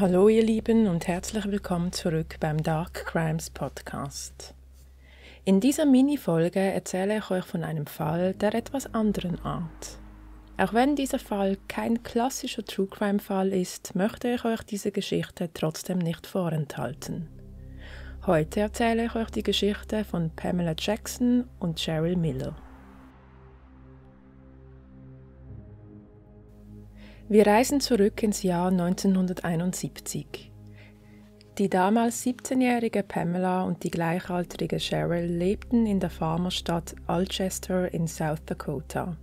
Hallo ihr Lieben und herzlich willkommen zurück beim Dark Crimes Podcast. In dieser Minifolge erzähle ich euch von einem Fall der etwas anderen Art. Auch wenn dieser Fall kein klassischer True Crime-Fall ist, möchte ich euch diese Geschichte trotzdem nicht vorenthalten. Heute erzähle ich euch die Geschichte von Pamela Jackson und Cheryl Miller. Wir reisen zurück ins Jahr 1971. Die damals 17-jährige Pamela und die gleichaltrige Cheryl lebten in der Farmerstadt Alchester in South Dakota.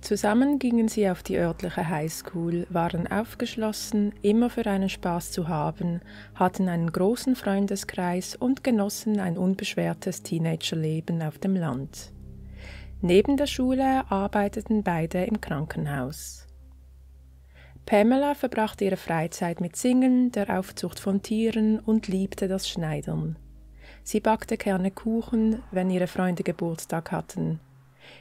Zusammen gingen sie auf die örtliche Highschool, waren aufgeschlossen, immer für einen Spaß zu haben, hatten einen großen Freundeskreis und genossen ein unbeschwertes Teenagerleben auf dem Land. Neben der Schule arbeiteten beide im Krankenhaus. Pamela verbrachte ihre Freizeit mit Singen, der Aufzucht von Tieren und liebte das Schneidern. Sie backte gerne Kuchen, wenn ihre Freunde Geburtstag hatten.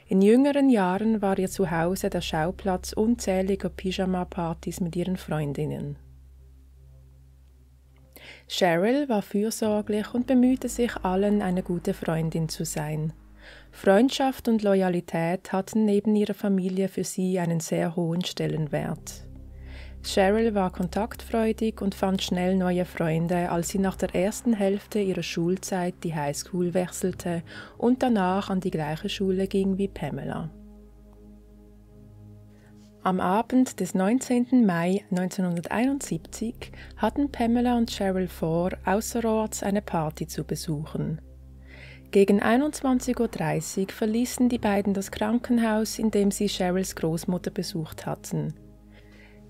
In jüngeren Jahren war ihr Zuhause der Schauplatz unzähliger Pyjama-Partys mit ihren Freundinnen. Cheryl war fürsorglich und bemühte sich allen, eine gute Freundin zu sein. Freundschaft und Loyalität hatten neben ihrer Familie für sie einen sehr hohen Stellenwert. Cheryl war kontaktfreudig und fand schnell neue Freunde, als sie nach der ersten Hälfte ihrer Schulzeit die Highschool wechselte und danach an die gleiche Schule ging wie Pamela. Am Abend des 19. Mai 1971 hatten Pamela und Cheryl vor, außerorts eine Party zu besuchen. Gegen 21.30 Uhr verließen die beiden das Krankenhaus, in dem sie Cheryls Großmutter besucht hatten.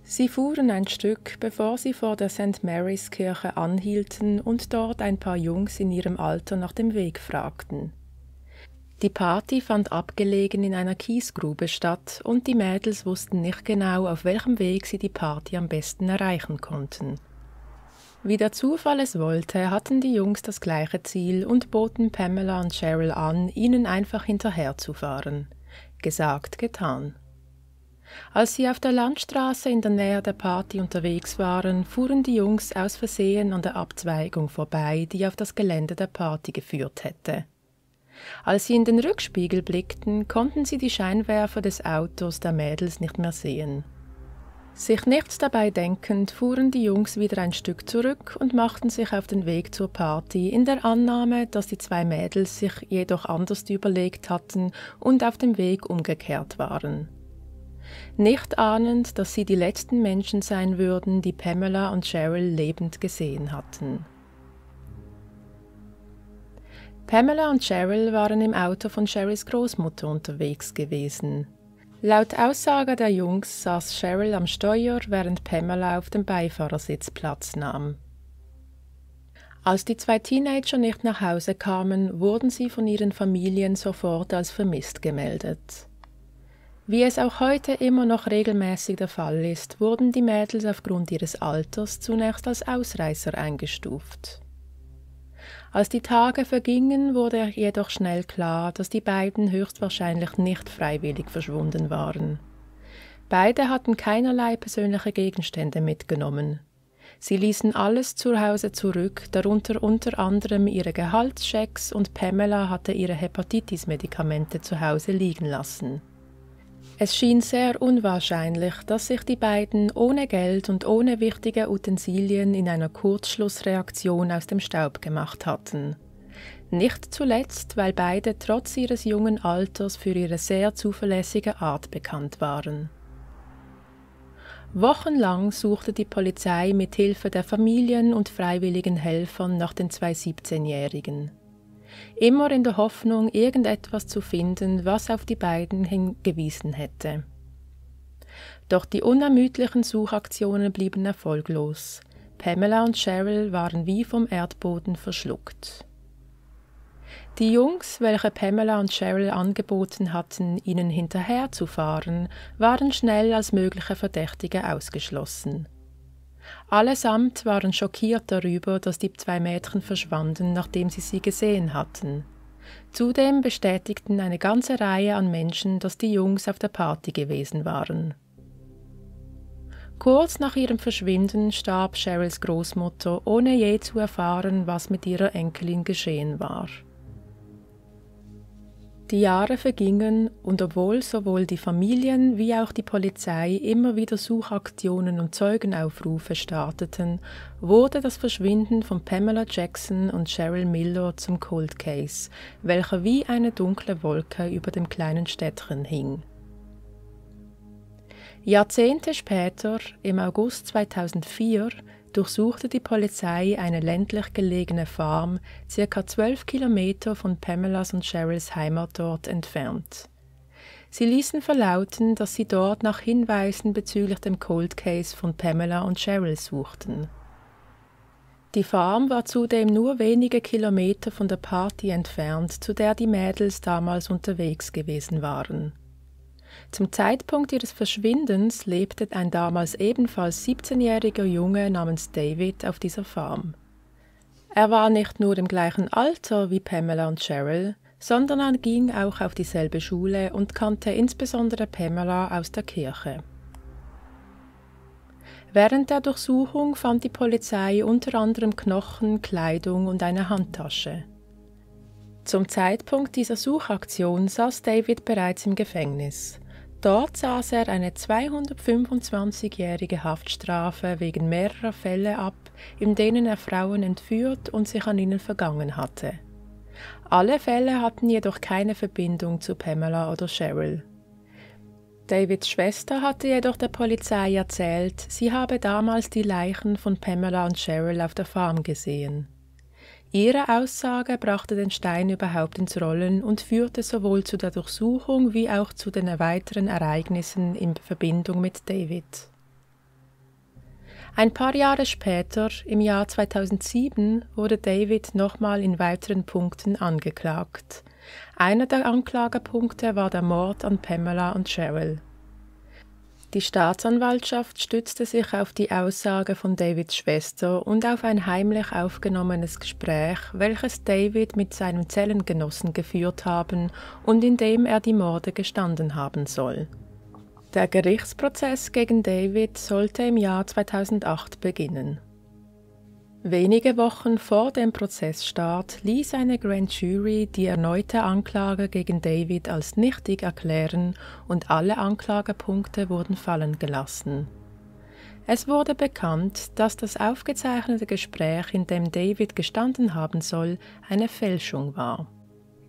Sie fuhren ein Stück, bevor sie vor der St. Mary's Kirche anhielten und dort ein paar Jungs in ihrem Alter nach dem Weg fragten. Die Party fand abgelegen in einer Kiesgrube statt und die Mädels wussten nicht genau, auf welchem Weg sie die Party am besten erreichen konnten. Wie der Zufall es wollte, hatten die Jungs das gleiche Ziel und boten Pamela und Cheryl an, ihnen einfach hinterherzufahren. Gesagt, getan. Als sie auf der Landstraße in der Nähe der Party unterwegs waren, fuhren die Jungs aus Versehen an der Abzweigung vorbei, die auf das Gelände der Party geführt hätte. Als sie in den Rückspiegel blickten, konnten sie die Scheinwerfer des Autos der Mädels nicht mehr sehen. Sich nichts dabei denkend, fuhren die Jungs wieder ein Stück zurück und machten sich auf den Weg zur Party, in der Annahme, dass die zwei Mädels sich jedoch anders überlegt hatten und auf dem Weg umgekehrt waren nicht ahnend, dass sie die letzten Menschen sein würden, die Pamela und Cheryl lebend gesehen hatten. Pamela und Cheryl waren im Auto von Cheryls Großmutter unterwegs gewesen. Laut Aussage der Jungs saß Cheryl am Steuer, während Pamela auf dem Beifahrersitz Platz nahm. Als die zwei Teenager nicht nach Hause kamen, wurden sie von ihren Familien sofort als vermisst gemeldet. Wie es auch heute immer noch regelmäßig der Fall ist, wurden die Mädels aufgrund ihres Alters zunächst als Ausreißer eingestuft. Als die Tage vergingen, wurde jedoch schnell klar, dass die beiden höchstwahrscheinlich nicht freiwillig verschwunden waren. Beide hatten keinerlei persönliche Gegenstände mitgenommen. Sie ließen alles zu Hause zurück, darunter unter anderem ihre Gehaltschecks und Pamela hatte ihre Hepatitis-Medikamente zu Hause liegen lassen. Es schien sehr unwahrscheinlich, dass sich die beiden ohne Geld und ohne wichtige Utensilien in einer Kurzschlussreaktion aus dem Staub gemacht hatten. Nicht zuletzt, weil beide trotz ihres jungen Alters für ihre sehr zuverlässige Art bekannt waren. Wochenlang suchte die Polizei mit Hilfe der Familien und freiwilligen Helfern nach den zwei 17-Jährigen immer in der Hoffnung, irgendetwas zu finden, was auf die beiden hingewiesen hätte. Doch die unermüdlichen Suchaktionen blieben erfolglos. Pamela und Cheryl waren wie vom Erdboden verschluckt. Die Jungs, welche Pamela und Cheryl angeboten hatten, ihnen hinterherzufahren, waren schnell als mögliche Verdächtige ausgeschlossen. Allesamt waren schockiert darüber, dass die zwei Mädchen verschwanden, nachdem sie sie gesehen hatten. Zudem bestätigten eine ganze Reihe an Menschen, dass die Jungs auf der Party gewesen waren. Kurz nach ihrem Verschwinden starb Cheryls Großmutter, ohne je zu erfahren, was mit ihrer Enkelin geschehen war. Die Jahre vergingen und obwohl sowohl die Familien wie auch die Polizei immer wieder Suchaktionen und Zeugenaufrufe starteten, wurde das Verschwinden von Pamela Jackson und Cheryl Miller zum Cold Case, welcher wie eine dunkle Wolke über dem kleinen Städtchen hing. Jahrzehnte später, im August 2004, durchsuchte die Polizei eine ländlich gelegene Farm, circa zwölf Kilometer von Pamelas und Cheryls Heimatort entfernt. Sie ließen verlauten, dass sie dort nach Hinweisen bezüglich dem Cold Case von Pamela und Cheryl suchten. Die Farm war zudem nur wenige Kilometer von der Party entfernt, zu der die Mädels damals unterwegs gewesen waren. Zum Zeitpunkt ihres Verschwindens lebte ein damals ebenfalls 17-jähriger Junge namens David auf dieser Farm. Er war nicht nur im gleichen Alter wie Pamela und Cheryl, sondern er ging auch auf dieselbe Schule und kannte insbesondere Pamela aus der Kirche. Während der Durchsuchung fand die Polizei unter anderem Knochen, Kleidung und eine Handtasche. Zum Zeitpunkt dieser Suchaktion saß David bereits im Gefängnis. Dort saß er eine 225-jährige Haftstrafe wegen mehrerer Fälle ab, in denen er Frauen entführt und sich an ihnen vergangen hatte. Alle Fälle hatten jedoch keine Verbindung zu Pamela oder Cheryl. Davids Schwester hatte jedoch der Polizei erzählt, sie habe damals die Leichen von Pamela und Cheryl auf der Farm gesehen. Ihre Aussage brachte den Stein überhaupt ins Rollen und führte sowohl zu der Durchsuchung wie auch zu den weiteren Ereignissen in Verbindung mit David. Ein paar Jahre später, im Jahr 2007, wurde David nochmal in weiteren Punkten angeklagt. Einer der Anklagepunkte war der Mord an Pamela und Cheryl. Die Staatsanwaltschaft stützte sich auf die Aussage von Davids Schwester und auf ein heimlich aufgenommenes Gespräch, welches David mit seinem Zellengenossen geführt haben und in dem er die Morde gestanden haben soll. Der Gerichtsprozess gegen David sollte im Jahr 2008 beginnen. Wenige Wochen vor dem Prozessstart ließ eine Grand Jury die erneute Anklage gegen David als nichtig erklären und alle Anklagepunkte wurden fallen gelassen. Es wurde bekannt, dass das aufgezeichnete Gespräch, in dem David gestanden haben soll, eine Fälschung war.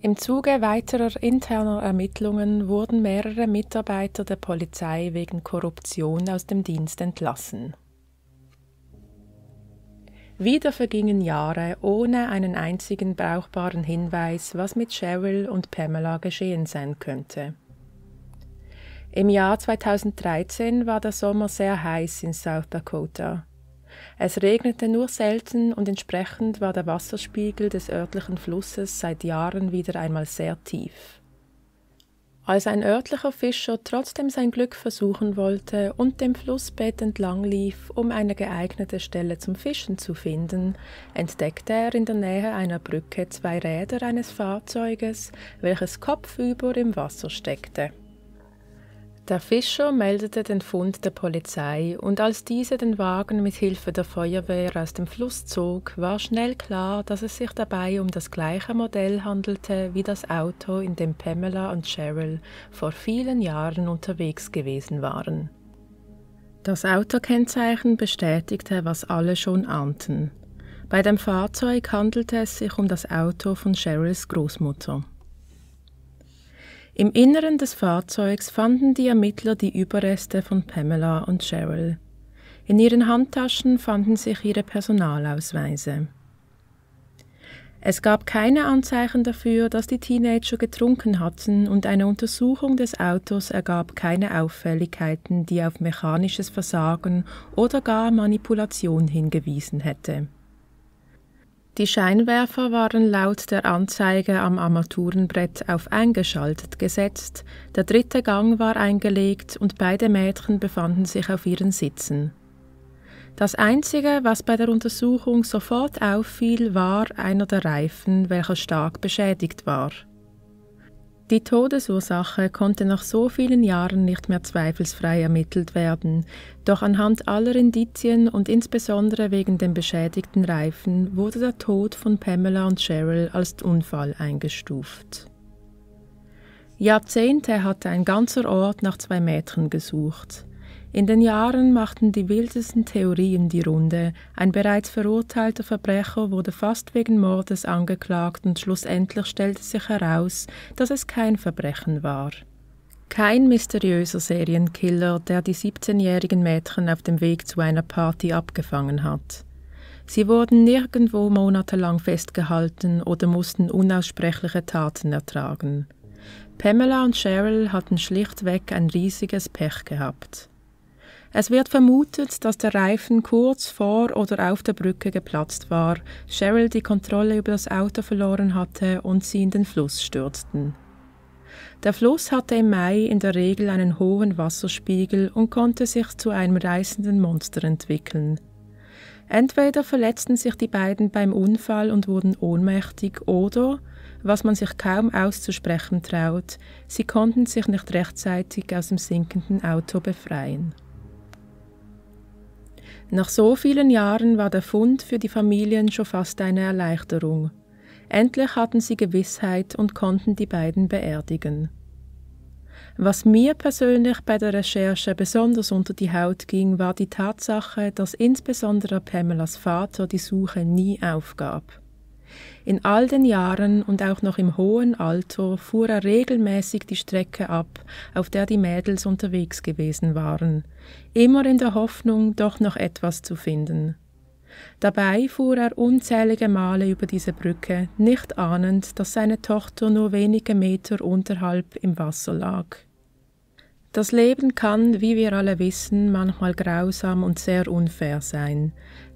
Im Zuge weiterer interner Ermittlungen wurden mehrere Mitarbeiter der Polizei wegen Korruption aus dem Dienst entlassen. Wieder vergingen Jahre ohne einen einzigen brauchbaren Hinweis, was mit Cheryl und Pamela geschehen sein könnte. Im Jahr 2013 war der Sommer sehr heiß in South Dakota. Es regnete nur selten und entsprechend war der Wasserspiegel des örtlichen Flusses seit Jahren wieder einmal sehr tief. Als ein örtlicher Fischer trotzdem sein Glück versuchen wollte und dem Flussbett entlang lief, um eine geeignete Stelle zum Fischen zu finden, entdeckte er in der Nähe einer Brücke zwei Räder eines Fahrzeuges, welches kopfüber im Wasser steckte. Der Fischer meldete den Fund der Polizei und als diese den Wagen mit Hilfe der Feuerwehr aus dem Fluss zog, war schnell klar, dass es sich dabei um das gleiche Modell handelte wie das Auto, in dem Pamela und Cheryl vor vielen Jahren unterwegs gewesen waren. Das Autokennzeichen bestätigte, was alle schon ahnten. Bei dem Fahrzeug handelte es sich um das Auto von Cheryls Großmutter. Im Inneren des Fahrzeugs fanden die Ermittler die Überreste von Pamela und Cheryl. In ihren Handtaschen fanden sich ihre Personalausweise. Es gab keine Anzeichen dafür, dass die Teenager getrunken hatten und eine Untersuchung des Autos ergab keine Auffälligkeiten, die auf mechanisches Versagen oder gar Manipulation hingewiesen hätte. Die Scheinwerfer waren laut der Anzeige am Armaturenbrett auf eingeschaltet gesetzt, der dritte Gang war eingelegt und beide Mädchen befanden sich auf ihren Sitzen. Das Einzige, was bei der Untersuchung sofort auffiel, war einer der Reifen, welcher stark beschädigt war. Die Todesursache konnte nach so vielen Jahren nicht mehr zweifelsfrei ermittelt werden, doch anhand aller Indizien und insbesondere wegen dem beschädigten Reifen wurde der Tod von Pamela und Cheryl als Unfall eingestuft. Jahrzehnte hatte ein ganzer Ort nach zwei Mädchen gesucht. In den Jahren machten die wildesten Theorien die Runde. Ein bereits verurteilter Verbrecher wurde fast wegen Mordes angeklagt und schlussendlich stellte sich heraus, dass es kein Verbrechen war. Kein mysteriöser Serienkiller, der die 17-jährigen Mädchen auf dem Weg zu einer Party abgefangen hat. Sie wurden nirgendwo monatelang festgehalten oder mussten unaussprechliche Taten ertragen. Pamela und Cheryl hatten schlichtweg ein riesiges Pech gehabt. Es wird vermutet, dass der Reifen kurz vor oder auf der Brücke geplatzt war, Cheryl die Kontrolle über das Auto verloren hatte und sie in den Fluss stürzten. Der Fluss hatte im Mai in der Regel einen hohen Wasserspiegel und konnte sich zu einem reißenden Monster entwickeln. Entweder verletzten sich die beiden beim Unfall und wurden ohnmächtig oder, was man sich kaum auszusprechen traut, sie konnten sich nicht rechtzeitig aus dem sinkenden Auto befreien. Nach so vielen Jahren war der Fund für die Familien schon fast eine Erleichterung. Endlich hatten sie Gewissheit und konnten die beiden beerdigen. Was mir persönlich bei der Recherche besonders unter die Haut ging, war die Tatsache, dass insbesondere Pamelas Vater die Suche nie aufgab. In all den Jahren und auch noch im hohen Alter fuhr er regelmäßig die Strecke ab, auf der die Mädels unterwegs gewesen waren, immer in der Hoffnung, doch noch etwas zu finden. Dabei fuhr er unzählige Male über diese Brücke, nicht ahnend, dass seine Tochter nur wenige Meter unterhalb im Wasser lag. Das Leben kann, wie wir alle wissen, manchmal grausam und sehr unfair sein,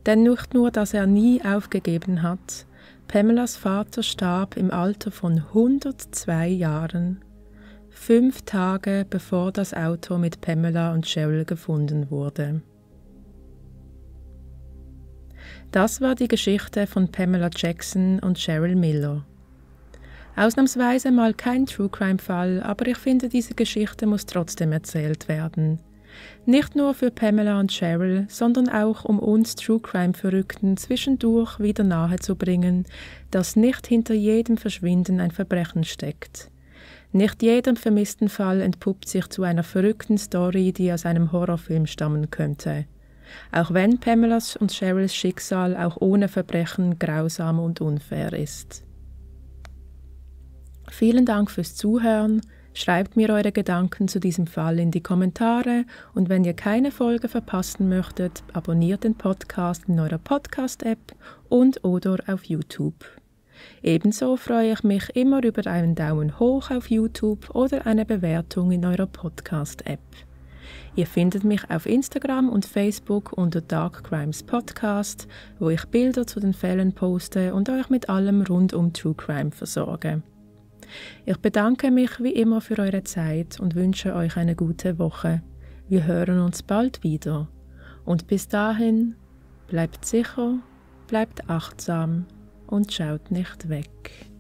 denn nicht nur, dass er nie aufgegeben hat, Pamelas Vater starb im Alter von 102 Jahren, fünf Tage bevor das Auto mit Pamela und Cheryl gefunden wurde. Das war die Geschichte von Pamela Jackson und Cheryl Miller. Ausnahmsweise mal kein True Crime Fall, aber ich finde, diese Geschichte muss trotzdem erzählt werden. Nicht nur für Pamela und Cheryl, sondern auch um uns True Crime Verrückten zwischendurch wieder nahezubringen, dass nicht hinter jedem Verschwinden ein Verbrechen steckt. Nicht jeder vermissten Fall entpuppt sich zu einer verrückten Story, die aus einem Horrorfilm stammen könnte. Auch wenn Pamelas und Cheryls Schicksal auch ohne Verbrechen grausam und unfair ist. Vielen Dank fürs Zuhören. Schreibt mir eure Gedanken zu diesem Fall in die Kommentare und wenn ihr keine Folge verpassen möchtet, abonniert den Podcast in eurer Podcast-App und oder auf YouTube. Ebenso freue ich mich immer über einen Daumen hoch auf YouTube oder eine Bewertung in eurer Podcast-App. Ihr findet mich auf Instagram und Facebook unter Dark Crimes Podcast, wo ich Bilder zu den Fällen poste und euch mit allem rund um True Crime versorge. Ich bedanke mich wie immer für eure Zeit und wünsche euch eine gute Woche. Wir hören uns bald wieder. Und bis dahin, bleibt sicher, bleibt achtsam und schaut nicht weg.